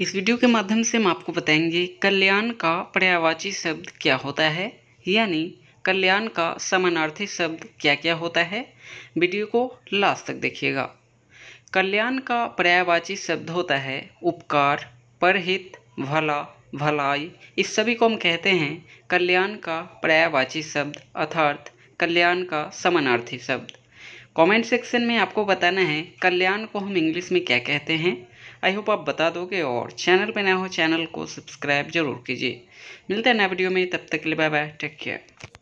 इस वीडियो के माध्यम से हम आपको बताएंगे कल्याण का पर्यावाची शब्द क्या होता है यानी कल्याण का समानार्थी शब्द क्या क्या होता है वीडियो को लास्ट तक देखिएगा कल्याण का पर्यायवाची शब्द होता है उपकार परहित भला भलाई इस सभी को हम कहते हैं कल्याण का पर्यायवाची शब्द अर्थात कल्याण का समानार्थी शब्द कमेंट सेक्शन में आपको बताना है कल्याण को हम इंग्लिश में क्या कहते हैं आई होप आप बता दोगे और चैनल पर नया हो चैनल को सब्सक्राइब जरूर कीजिए मिलते हैं नया वीडियो में तब तक के लिए बाय बाय टेक केयर